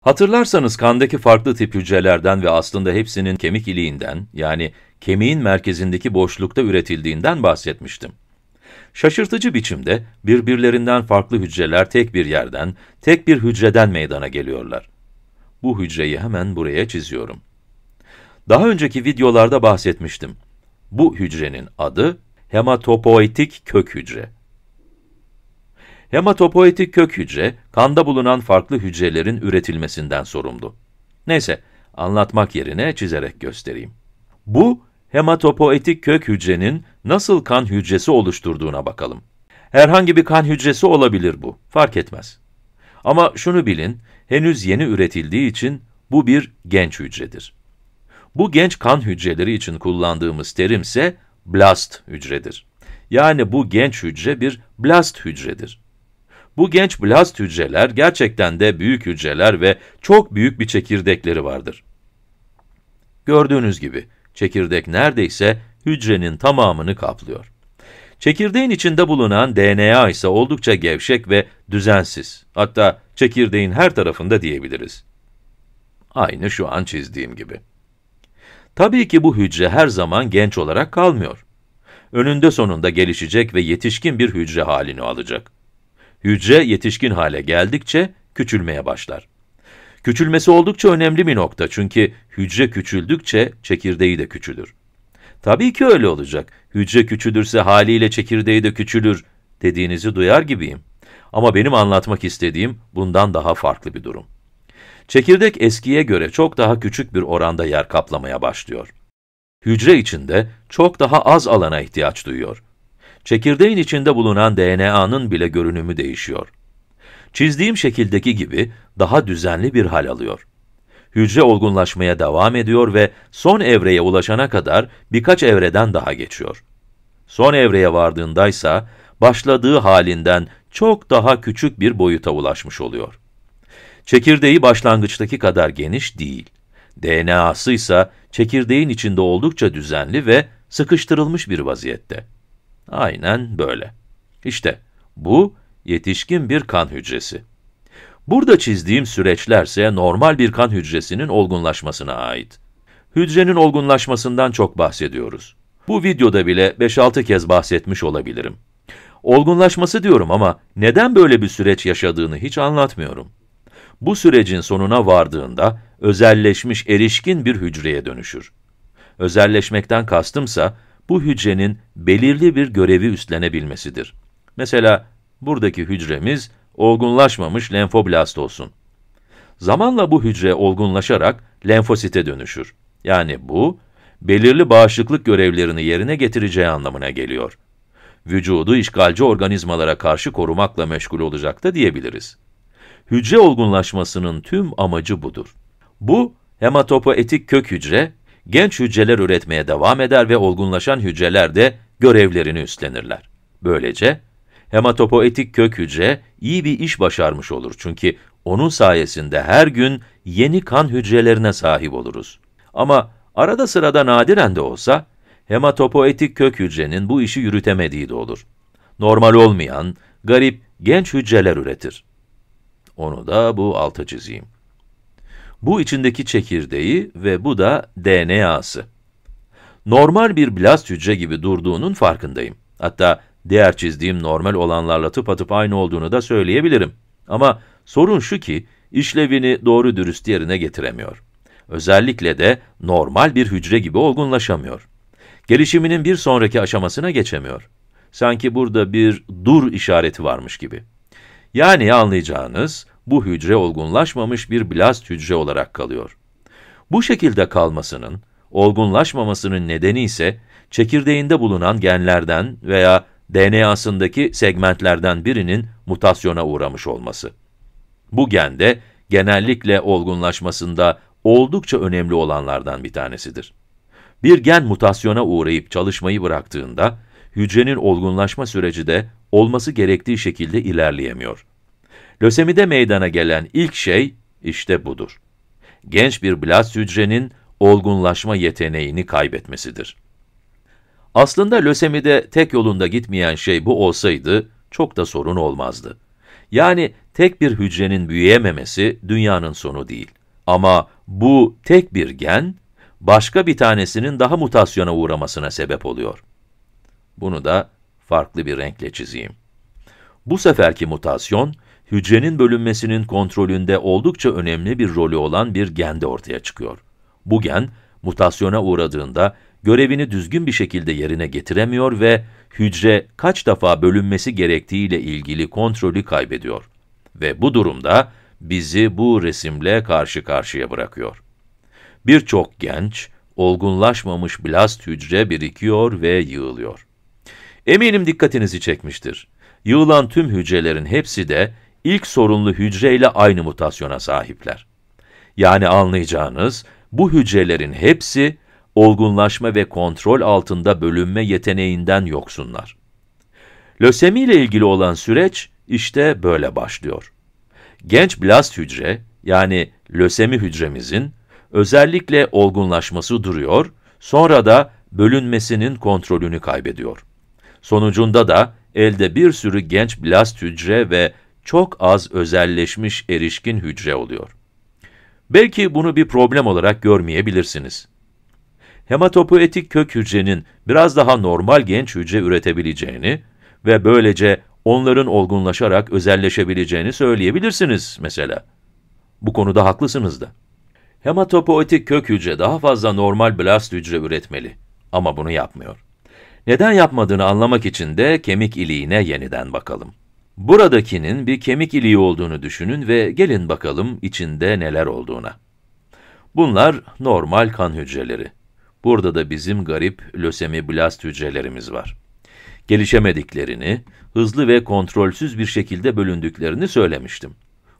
Hatırlarsanız kandaki farklı tip hücrelerden ve aslında hepsinin kemik iliğinden yani kemiğin merkezindeki boşlukta üretildiğinden bahsetmiştim. Şaşırtıcı biçimde birbirlerinden farklı hücreler tek bir yerden, tek bir hücreden meydana geliyorlar. Bu hücreyi hemen buraya çiziyorum. Daha önceki videolarda bahsetmiştim. Bu hücrenin adı hematopoetik kök hücre. Hematopoetik kök hücre, kanda bulunan farklı hücrelerin üretilmesinden sorumlu. Neyse, anlatmak yerine çizerek göstereyim. Bu, hematopoetik kök hücrenin nasıl kan hücresi oluşturduğuna bakalım. Herhangi bir kan hücresi olabilir bu, fark etmez. Ama şunu bilin, henüz yeni üretildiği için bu bir genç hücredir. Bu genç kan hücreleri için kullandığımız terimse blast hücredir. Yani bu genç hücre bir blast hücredir. Bu genç blast hücreler gerçekten de büyük hücreler ve çok büyük bir çekirdekleri vardır. Gördüğünüz gibi çekirdek neredeyse hücrenin tamamını kaplıyor. Çekirdeğin içinde bulunan DNA ise oldukça gevşek ve düzensiz. Hatta çekirdeğin her tarafında diyebiliriz. Aynı şu an çizdiğim gibi. Tabii ki bu hücre her zaman genç olarak kalmıyor. Önünde sonunda gelişecek ve yetişkin bir hücre halini alacak. Hücre yetişkin hale geldikçe küçülmeye başlar. Küçülmesi oldukça önemli bir nokta çünkü hücre küçüldükçe çekirdeği de küçülür. Tabii ki öyle olacak. Hücre küçülürse haliyle çekirdeği de küçülür dediğinizi duyar gibiyim. Ama benim anlatmak istediğim bundan daha farklı bir durum. Çekirdek eskiye göre çok daha küçük bir oranda yer kaplamaya başlıyor. Hücre içinde çok daha az alana ihtiyaç duyuyor. Çekirdeğin içinde bulunan DNA'nın bile görünümü değişiyor. Çizdiğim şekildeki gibi daha düzenli bir hal alıyor. Hücre olgunlaşmaya devam ediyor ve son evreye ulaşana kadar birkaç evreden daha geçiyor. Son evreye vardığındaysa başladığı halinden çok daha küçük bir boyuta ulaşmış oluyor. Çekirdeği başlangıçtaki kadar geniş değil. DNA'sı ise çekirdeğin içinde oldukça düzenli ve sıkıştırılmış bir vaziyette. Aynen böyle. İşte bu yetişkin bir kan hücresi. Burada çizdiğim süreçlerse normal bir kan hücresinin olgunlaşmasına ait. Hücrenin olgunlaşmasından çok bahsediyoruz. Bu videoda bile 5-6 kez bahsetmiş olabilirim. Olgunlaşması diyorum ama neden böyle bir süreç yaşadığını hiç anlatmıyorum. Bu sürecin sonuna vardığında özelleşmiş erişkin bir hücreye dönüşür. Özelleşmekten kastımsa bu hücrenin belirli bir görevi üstlenebilmesidir. Mesela buradaki hücremiz olgunlaşmamış lenfoblast olsun. Zamanla bu hücre olgunlaşarak lenfosite dönüşür. Yani bu, belirli bağışıklık görevlerini yerine getireceği anlamına geliyor. Vücudu işgalci organizmalara karşı korumakla meşgul olacak da diyebiliriz. Hücre olgunlaşmasının tüm amacı budur. Bu, hematopoetik kök hücre genç hücreler üretmeye devam eder ve olgunlaşan hücreler de görevlerini üstlenirler. Böylece hematopoetik kök hücre iyi bir iş başarmış olur çünkü onun sayesinde her gün yeni kan hücrelerine sahip oluruz. Ama arada sırada nadiren de olsa hematopoetik kök hücrenin bu işi yürütemediği de olur. Normal olmayan, garip, genç hücreler üretir. Onu da bu alta çizeyim. Bu içindeki çekirdeği ve bu da DNA'sı. Normal bir blast hücre gibi durduğunun farkındayım. Hatta diğer çizdiğim normal olanlarla tıpatıp aynı olduğunu da söyleyebilirim. Ama sorun şu ki işlevini doğru dürüst yerine getiremiyor. Özellikle de normal bir hücre gibi olgunlaşamıyor. Gelişiminin bir sonraki aşamasına geçemiyor. Sanki burada bir dur işareti varmış gibi. Yani anlayacağınız, bu hücre olgunlaşmamış bir blast hücre olarak kalıyor. Bu şekilde kalmasının, olgunlaşmamasının nedeni ise çekirdeğinde bulunan genlerden veya DNA'sındaki segmentlerden birinin mutasyona uğramış olması. Bu gen de genellikle olgunlaşmasında oldukça önemli olanlardan bir tanesidir. Bir gen mutasyona uğrayıp çalışmayı bıraktığında, hücrenin olgunlaşma süreci de olması gerektiği şekilde ilerleyemiyor. Lösemide meydana gelen ilk şey işte budur. Genç bir blast hücrenin olgunlaşma yeteneğini kaybetmesidir. Aslında lösemide tek yolunda gitmeyen şey bu olsaydı çok da sorun olmazdı. Yani tek bir hücrenin büyüyememesi dünyanın sonu değil. Ama bu tek bir gen, başka bir tanesinin daha mutasyona uğramasına sebep oluyor. Bunu da farklı bir renkle çizeyim. Bu seferki mutasyon, hücrenin bölünmesinin kontrolünde oldukça önemli bir rolü olan bir gende ortaya çıkıyor. Bu gen, mutasyona uğradığında görevini düzgün bir şekilde yerine getiremiyor ve hücre kaç defa bölünmesi gerektiğiyle ilgili kontrolü kaybediyor. Ve bu durumda bizi bu resimle karşı karşıya bırakıyor. Birçok genç, olgunlaşmamış blast hücre birikiyor ve yığılıyor. Eminim dikkatinizi çekmiştir. Yığılan tüm hücrelerin hepsi de ilk sorunlu hücreyle aynı mutasyona sahipler. Yani anlayacağınız bu hücrelerin hepsi olgunlaşma ve kontrol altında bölünme yeteneğinden yoksunlar. Lösemi ile ilgili olan süreç işte böyle başlıyor. Genç blast hücre yani lösemi hücremizin özellikle olgunlaşması duruyor, sonra da bölünmesinin kontrolünü kaybediyor. Sonucunda da elde bir sürü genç blast hücre ve çok az özelleşmiş erişkin hücre oluyor. Belki bunu bir problem olarak görmeyebilirsiniz. Hematopoetik kök hücrenin biraz daha normal genç hücre üretebileceğini ve böylece onların olgunlaşarak özelleşebileceğini söyleyebilirsiniz mesela. Bu konuda haklısınız da. Hematopoetik kök hücre daha fazla normal blast hücre üretmeli ama bunu yapmıyor. Neden yapmadığını anlamak için de kemik iliğine yeniden bakalım. Buradakinin bir kemik iliği olduğunu düşünün ve gelin bakalım içinde neler olduğuna. Bunlar normal kan hücreleri. Burada da bizim garip lösemi blast hücrelerimiz var. Gelişemediklerini, hızlı ve kontrolsüz bir şekilde bölündüklerini söylemiştim.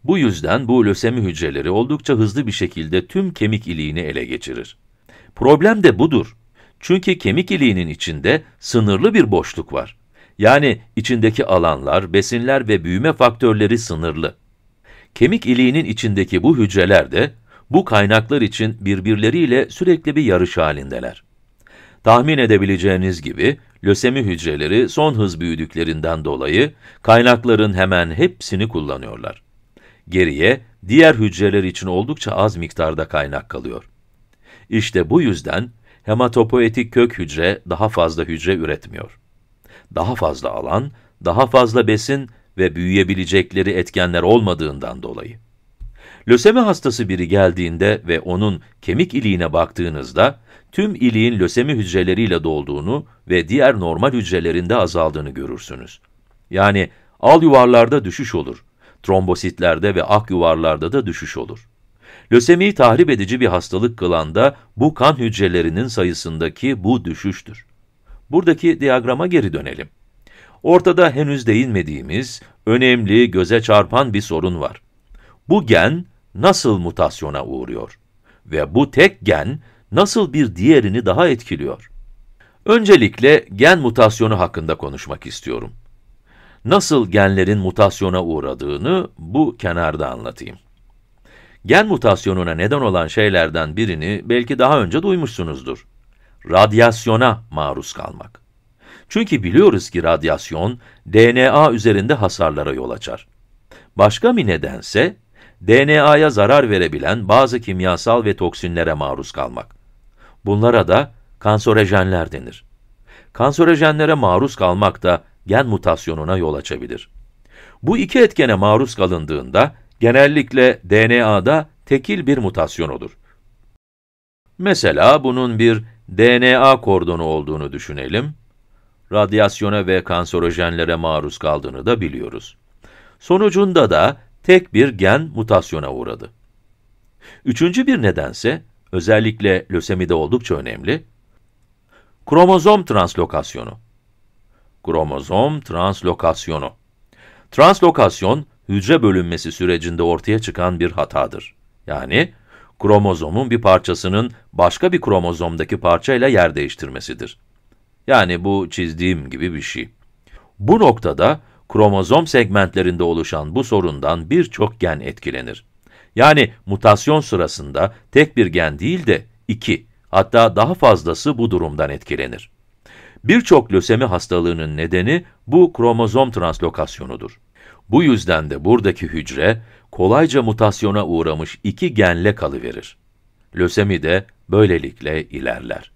Bu yüzden bu lösemi hücreleri oldukça hızlı bir şekilde tüm kemik iliğini ele geçirir. Problem de budur. Çünkü kemik iliğinin içinde sınırlı bir boşluk var. Yani içindeki alanlar, besinler ve büyüme faktörleri sınırlı. Kemik iliğinin içindeki bu hücreler de bu kaynaklar için birbirleriyle sürekli bir yarış halindeler. Tahmin edebileceğiniz gibi, lösemi hücreleri son hız büyüdüklerinden dolayı kaynakların hemen hepsini kullanıyorlar. Geriye, diğer hücreler için oldukça az miktarda kaynak kalıyor. İşte bu yüzden hematopoetik kök hücre daha fazla hücre üretmiyor. Daha fazla alan, daha fazla besin ve büyüyebilecekleri etkenler olmadığından dolayı. Lösemi hastası biri geldiğinde ve onun kemik iliğine baktığınızda, tüm iliğin lösemi hücreleriyle dolduğunu ve diğer normal hücrelerinde azaldığını görürsünüz. Yani al yuvarlarda düşüş olur, trombositlerde ve ak yuvarlarda da düşüş olur. Lösemiyi tahrip edici bir hastalık kılan da bu kan hücrelerinin sayısındaki bu düşüştür. Buradaki diyagrama geri dönelim. Ortada henüz değinmediğimiz, önemli, göze çarpan bir sorun var. Bu gen nasıl mutasyona uğruyor? Ve bu tek gen nasıl bir diğerini daha etkiliyor? Öncelikle gen mutasyonu hakkında konuşmak istiyorum. Nasıl genlerin mutasyona uğradığını bu kenarda anlatayım. Gen mutasyonuna neden olan şeylerden birini belki daha önce duymuşsunuzdur. Radyasyona maruz kalmak. Çünkü biliyoruz ki radyasyon DNA üzerinde hasarlara yol açar. Başka bir nedense DNA'ya zarar verebilen bazı kimyasal ve toksinlere maruz kalmak. Bunlara da kanserojenler denir. Kanserojenlere maruz kalmak da gen mutasyonuna yol açabilir. Bu iki etkene maruz kalındığında genellikle DNA'da tekil bir mutasyon olur. Mesela bunun bir DNA kordonu olduğunu düşünelim. Radyasyona ve kanserojenlere maruz kaldığını da biliyoruz. Sonucunda da tek bir gen mutasyona uğradı. Üçüncü bir nedense, özellikle lösemide oldukça önemli, kromozom translokasyonu. Kromozom translokasyonu. Translokasyon, hücre bölünmesi sürecinde ortaya çıkan bir hatadır. Yani kromozomun bir parçasının başka bir kromozomdaki parçayla yer değiştirmesidir. Yani bu çizdiğim gibi bir şey. Bu noktada kromozom segmentlerinde oluşan bu sorundan birçok gen etkilenir. Yani mutasyon sırasında tek bir gen değil de iki, hatta daha fazlası bu durumdan etkilenir. Birçok lösemi hastalığının nedeni bu kromozom translokasyonudur. Bu yüzden de buradaki hücre kolayca mutasyona uğramış iki genle kalıverir. Lösemi de böylelikle ilerler.